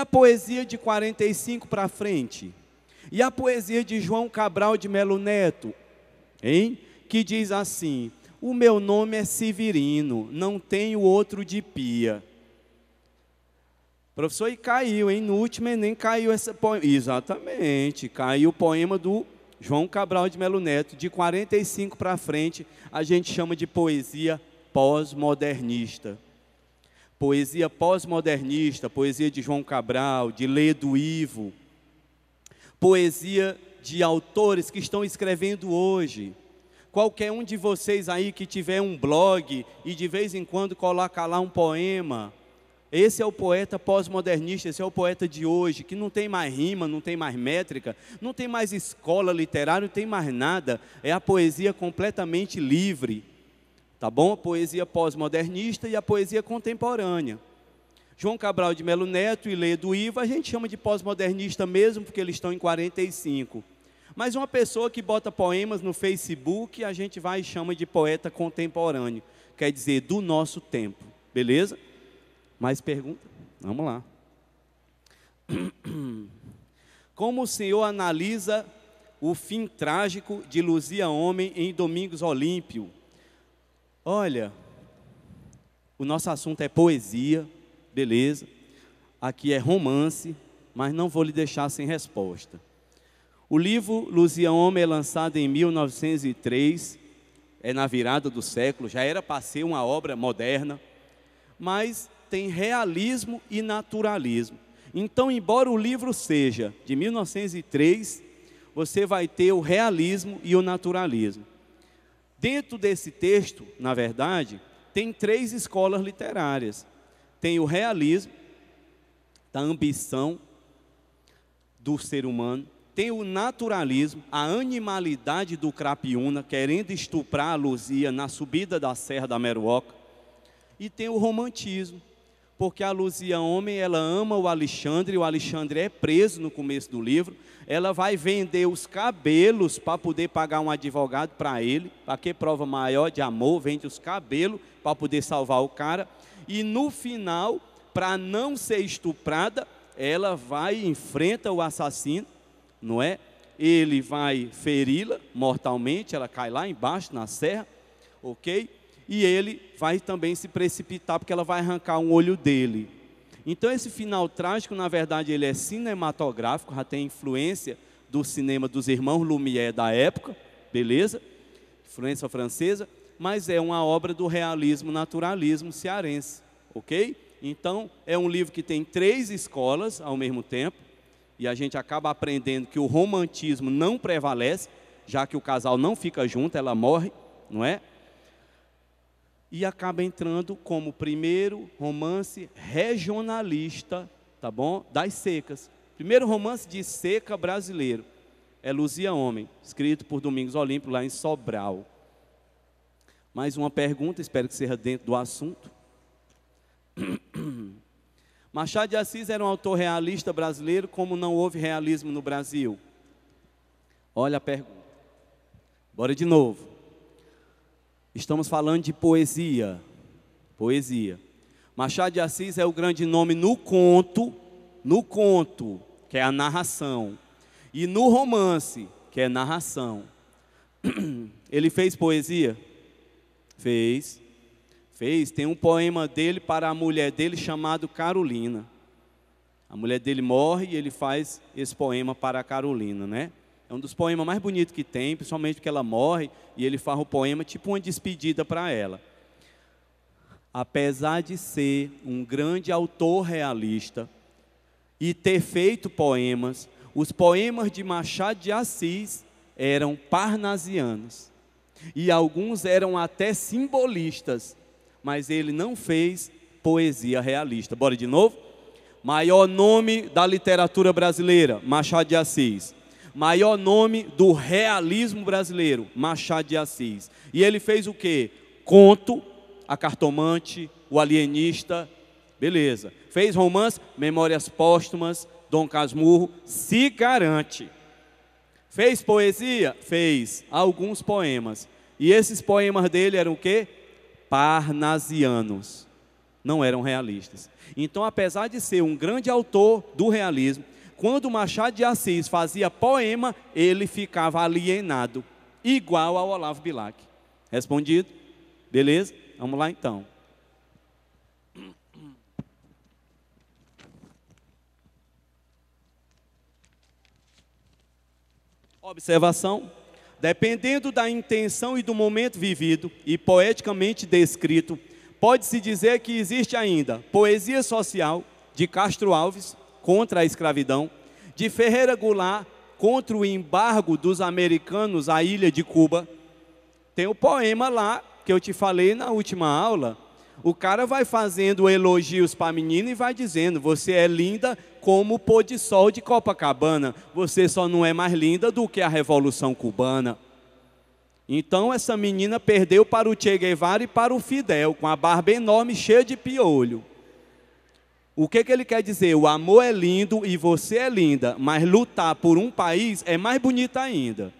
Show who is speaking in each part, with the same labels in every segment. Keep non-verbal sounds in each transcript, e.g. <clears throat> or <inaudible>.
Speaker 1: a poesia de 45 para frente? E a poesia de João Cabral de Melo Neto, hein? Que diz assim: O meu nome é Severino, não tenho outro de pia. Professor, e caiu, hein? No último Enem caiu essa poema. Exatamente, caiu o poema do João Cabral de Melo Neto. De 45 para frente, a gente chama de poesia pós-modernista poesia pós-modernista, poesia de João Cabral, de Ledo Ivo, poesia de autores que estão escrevendo hoje. Qualquer um de vocês aí que tiver um blog e de vez em quando coloca lá um poema, esse é o poeta pós-modernista, esse é o poeta de hoje, que não tem mais rima, não tem mais métrica, não tem mais escola literária, não tem mais nada. É a poesia completamente livre. Tá bom? A poesia pós-modernista e a poesia contemporânea. João Cabral de Melo Neto e Ledo Ivo, a gente chama de pós-modernista mesmo, porque eles estão em 45. Mas uma pessoa que bota poemas no Facebook, a gente vai e chama de poeta contemporâneo. Quer dizer, do nosso tempo. Beleza? Mais pergunta? Vamos lá. <clears throat> Como o senhor analisa o fim trágico de Luzia Homem em Domingos Olímpio? Olha, o nosso assunto é poesia, beleza. Aqui é romance, mas não vou lhe deixar sem resposta. O livro Luzia Homem é lançado em 1903, é na virada do século, já era para ser uma obra moderna, mas tem realismo e naturalismo. Então, embora o livro seja de 1903, você vai ter o realismo e o naturalismo. Dentro desse texto, na verdade, tem três escolas literárias: tem o realismo, da ambição do ser humano, tem o naturalismo, a animalidade do Crapiúna, querendo estuprar a Luzia na subida da Serra da Meruoca, e tem o romantismo, porque a Luzia Homem, ela ama o Alexandre, o Alexandre é preso no começo do livro, ela vai vender os cabelos para poder pagar um advogado para ele, para que prova maior de amor, vende os cabelos para poder salvar o cara, e no final, para não ser estuprada, ela vai e enfrenta o assassino, não é? Ele vai feri-la mortalmente, ela cai lá embaixo na serra, ok? e ele vai também se precipitar, porque ela vai arrancar um olho dele. Então, esse final trágico, na verdade, ele é cinematográfico, já tem influência do cinema dos irmãos Lumière da época, beleza? Influência francesa, mas é uma obra do realismo naturalismo cearense, ok? Então, é um livro que tem três escolas ao mesmo tempo, e a gente acaba aprendendo que o romantismo não prevalece, já que o casal não fica junto, ela morre, não é? e acaba entrando como primeiro romance regionalista, tá bom? Das secas. Primeiro romance de seca brasileiro é Luzia Homem, escrito por Domingos Olímpio lá em Sobral. Mais uma pergunta, espero que seja dentro do assunto. <clears throat> Machado de Assis era um autor realista brasileiro, como não houve realismo no Brasil? Olha a pergunta. Bora de novo. Estamos falando de poesia. Poesia. Machado de Assis é o grande nome no conto, no conto, que é a narração, e no romance, que é narração. <clears throat> Ele fez poesia? Fez. Fez. Tem um poema dele para a mulher dele chamado Carolina. A mulher dele morre e ele faz esse poema para a Carolina, né? É um dos poemas mais bonitos que tem, principalmente porque ela morre e ele faz o poema tipo uma despedida para ela. Apesar de ser um grande autor realista e ter feito poemas, os poemas de Machado de Assis eram parnasianos e alguns eram até simbolistas, mas ele não fez poesia realista. Bora de novo? Maior nome da literatura brasileira, Machado de Assis maior nome do realismo brasileiro, Machado de Assis. E ele fez o quê? Conto, A Cartomante, O Alienista, beleza. Fez romance, Memórias Póstumas, Dom Casmurro, se garante. Fez poesia? Fez alguns poemas. E esses poemas dele eram o quê? Parnasianos. Não eram realistas. Então, apesar de ser um grande autor do realismo, quando Machado de Assis fazia poema, ele ficava alienado, igual ao Olavo Bilac. Respondido? Beleza? Vamos lá então. Observação: dependendo da intenção e do momento vivido e poeticamente descrito, pode-se dizer que existe ainda poesia social de Castro Alves, contra a escravidão, de Ferreira Goulart contra o embargo dos americanos à ilha de Cuba. Tem o poema lá que eu te falei na última aula. O cara vai fazendo elogios para a menina e vai dizendo: Você é linda como o pôr de sol de Copacabana, você só não é mais linda do que a Revolução Cubana. Então essa menina perdeu para o Che Guevara e para o Fidel, com a barba enorme cheia de piolho. O que, que ele quer dizer? O amor é lindo e você é linda, mas lutar por um país é mais bonita ainda.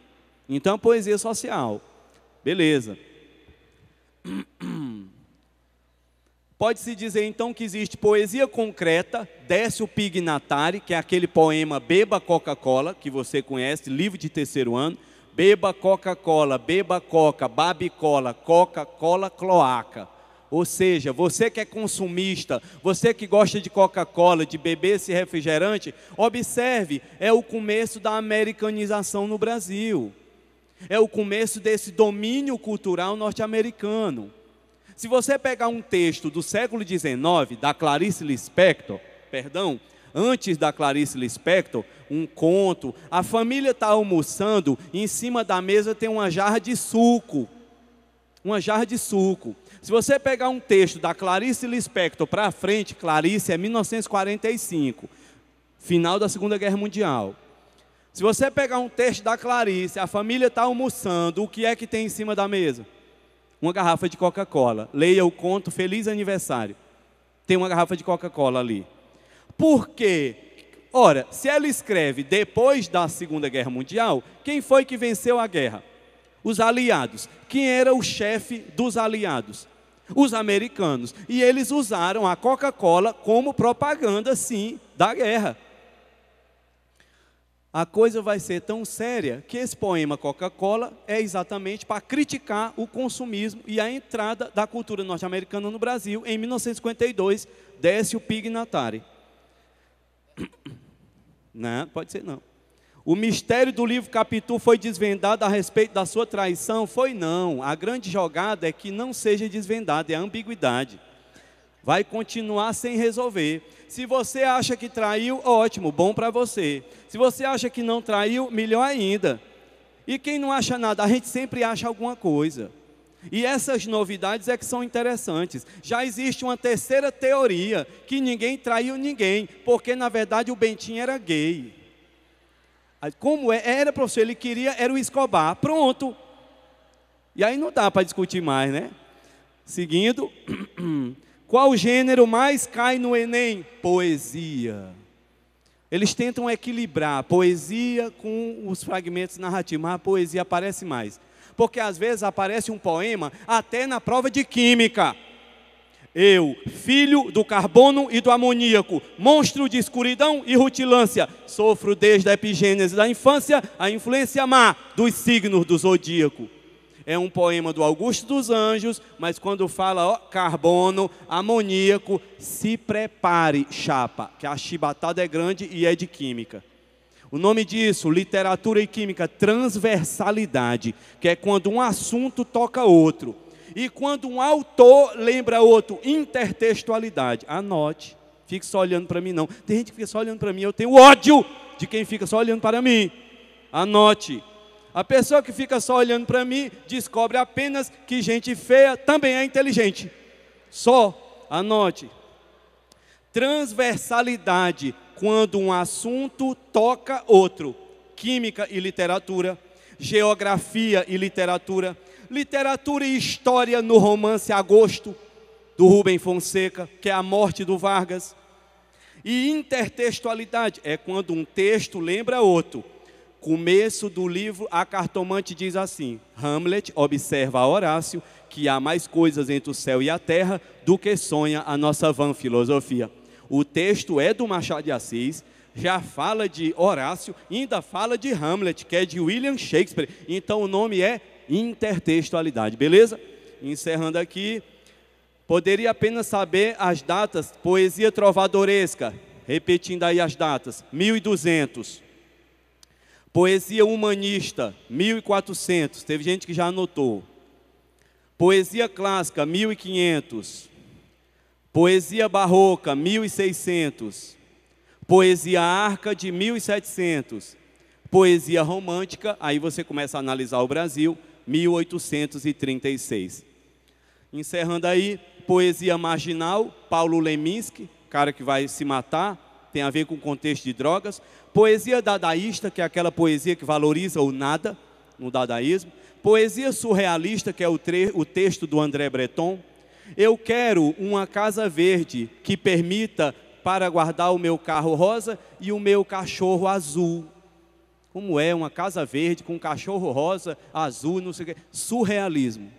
Speaker 1: Então, poesia social. Beleza. <clears throat> Pode-se dizer então que existe poesia concreta, Desce Pig Pignatari, que é aquele poema Beba Coca-Cola, que você conhece, livro de terceiro ano. Beba Coca-Cola, beba Coca, babicola, Coca-Cola cloaca. Ou seja, você que é consumista, você que gosta de Coca-Cola, de beber esse refrigerante, observe, é o começo da americanização no Brasil. É o começo desse domínio cultural norte-americano. Se você pegar um texto do século XIX, da Clarice Lispector, perdão, antes da Clarice Lispector, um conto, a família está almoçando e em cima da mesa tem uma jarra de suco. Uma jarra de suco. Se você pegar um texto da Clarice Lispector para frente, Clarice é 1945, final da Segunda Guerra Mundial. Se você pegar um texto da Clarice, a família está almoçando, o que é que tem em cima da mesa? Uma garrafa de Coca-Cola. Leia o conto Feliz Aniversário. Tem uma garrafa de Coca-Cola ali. Por quê? Ora, se ela escreve depois da Segunda Guerra Mundial, quem foi que venceu a guerra? os aliados. Quem era o chefe dos aliados? Os americanos. E eles usaram a Coca-Cola como propaganda, sim, da guerra. A coisa vai ser tão séria que esse poema Coca-Cola é exatamente para criticar o consumismo e a entrada da cultura norte-americana no Brasil em 1952, desce pig Pignatari. <coughs> Não, pode ser não. O mistério do livro Capitu foi desvendado a respeito da sua traição? Foi não. A grande jogada é que não seja desvendado, é a ambiguidade. Vai continuar sem resolver. Se você acha que traiu, ótimo, bom para você. Se você acha que não traiu, melhor ainda. E quem não acha nada, a gente sempre acha alguma coisa. E essas novidades é que são interessantes. Já existe uma terceira teoria que ninguém traiu ninguém, porque na verdade o Bentinho era gay. Ah, como é, era, professor, ele queria, era o Escobar. Pronto. E aí não dá para discutir mais, né? Seguindo, <clears throat> qual gênero mais cai no Enem? Poesia. Eles tentam equilibrar poesia com os fragmentos narrativos, mas a poesia aparece mais. Porque às vezes aparece um poema até na prova de química. Eu, filho do carbono e do amoníaco, monstro de escuridão e rutilância, sofro desde a epigênese da infância a influência má dos signos do zodíaco. É um poema do Augusto dos Anjos, mas quando fala ó, carbono, amoníaco, se prepare, chapa, que a chibatada é grande e é de química. O nome disso, literatura e química, transversalidade, que é quando um assunto toca outro. E quando um autor lembra outro, intertextualidade. Anote. Fique só olhando para mim, não. Tem gente que fica só olhando para mim. Eu tenho ódio de quem fica só olhando para mim. Anote. A pessoa que fica só olhando para mim descobre apenas que gente feia também é inteligente. Só. Anote. Transversalidade. Quando um assunto toca outro. Química e literatura. Geografia e literatura literatura e história no romance Agosto, do Rubem Fonseca, que é a morte do Vargas. E intertextualidade é quando um texto lembra outro. Começo do livro, a cartomante diz assim: Hamlet observa a Horácio que há mais coisas entre o céu e a terra do que sonha a nossa vã filosofia. O texto é do Machado de Assis, já fala de Horácio, ainda fala de Hamlet, que é de William Shakespeare. Então o nome é intertextualidade, beleza? Encerrando aqui, poderia apenas saber as datas, poesia trovadoresca, repetindo aí as datas, 1200. Poesia humanista, 1400, teve gente que já anotou. Poesia clássica, 1500. Poesia barroca, 1600. Poesia arca de 1700. Poesia romântica, aí você começa a analisar o Brasil, 1836. Encerrando aí, poesia marginal, Paulo Leminski, cara que vai se matar, tem a ver com o contexto de drogas. Poesia dadaísta, que é aquela poesia que valoriza o nada no dadaísmo. Poesia surrealista, que é o, tre o texto do André Breton. Eu quero uma casa verde que permita para guardar o meu carro rosa e o meu cachorro azul como é uma casa verde com um cachorro rosa, azul, não sei o quê. Surrealismo.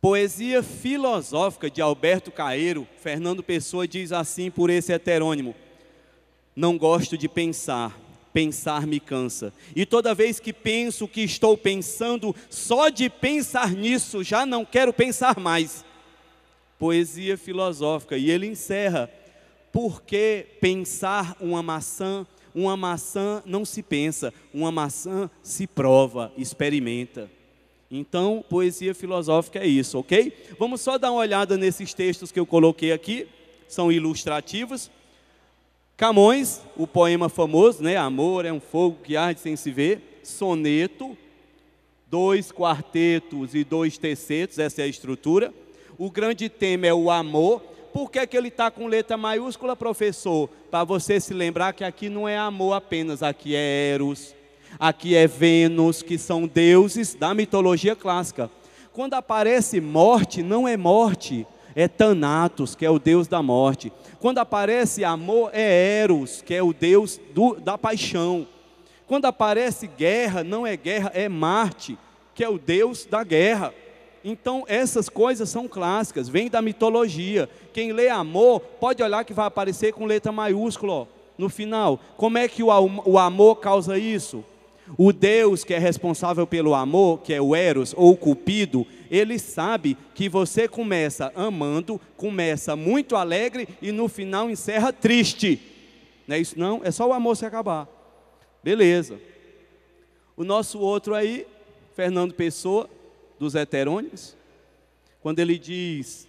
Speaker 1: Poesia filosófica de Alberto Caeiro, Fernando Pessoa diz assim por esse heterônimo: Não gosto de pensar, pensar me cansa. E toda vez que penso o que estou pensando, só de pensar nisso já não quero pensar mais. Poesia filosófica. E ele encerra: Por que pensar uma maçã uma maçã não se pensa, uma maçã se prova, experimenta. Então, poesia filosófica é isso, ok? Vamos só dar uma olhada nesses textos que eu coloquei aqui, são ilustrativos. Camões, o poema famoso, né? Amor é um fogo que arde sem se ver. Soneto, dois quartetos e dois tercetos, essa é a estrutura. O grande tema é o amor, por que, é que ele está com letra maiúscula, professor? Para você se lembrar que aqui não é amor apenas, aqui é Eros, aqui é Vênus, que são deuses da mitologia clássica. Quando aparece morte, não é morte, é Thanatos, que é o deus da morte. Quando aparece amor, é Eros, que é o deus do, da paixão. Quando aparece guerra, não é guerra, é Marte, que é o deus da guerra. Então, essas coisas são clássicas, vêm da mitologia. Quem lê amor, pode olhar que vai aparecer com letra maiúscula ó, no final. Como é que o, o amor causa isso? O Deus que é responsável pelo amor, que é o Eros ou o Cupido, ele sabe que você começa amando, começa muito alegre e no final encerra triste. Não é isso não? É só o amor se acabar. Beleza. O nosso outro aí, Fernando Pessoa, dos heterônimos? Quando ele diz,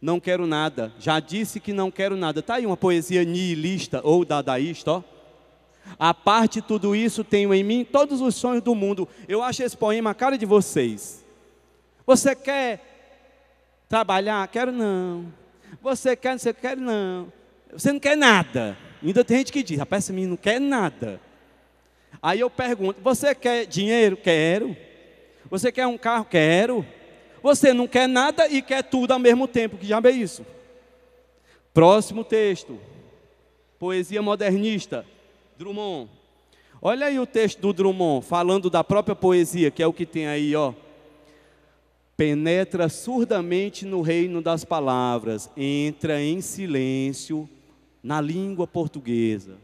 Speaker 1: não quero nada, já disse que não quero nada. Está aí uma poesia nihilista ou dadaísta, ó. A parte de tudo isso tenho em mim todos os sonhos do mundo. Eu acho esse poema a cara de vocês. Você quer trabalhar? Quero não. Você quer, você quer não. Você não quer nada. Ainda tem gente que diz, rapaz, esse menino não quer nada. Aí eu pergunto, você quer dinheiro? Quero. Você quer um carro? Quero. Você não quer nada e quer tudo ao mesmo tempo, que já é isso. Próximo texto. Poesia modernista, Drummond. Olha aí o texto do Drummond, falando da própria poesia, que é o que tem aí, ó. Penetra surdamente no reino das palavras, entra em silêncio na língua portuguesa.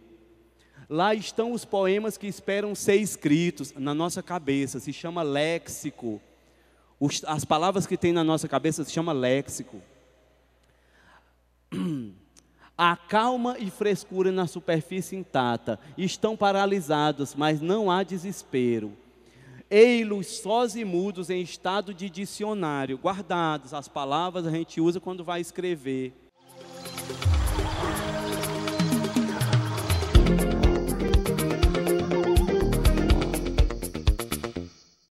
Speaker 1: Lá estão os poemas que esperam ser escritos na nossa cabeça, se chama léxico. Os, as palavras que tem na nossa cabeça se chama léxico. <clears throat> A calma e frescura na superfície intacta estão paralisados, mas não há desespero. Ei-los sós e mudos em estado de dicionário, guardados. As palavras a gente usa quando vai escrever.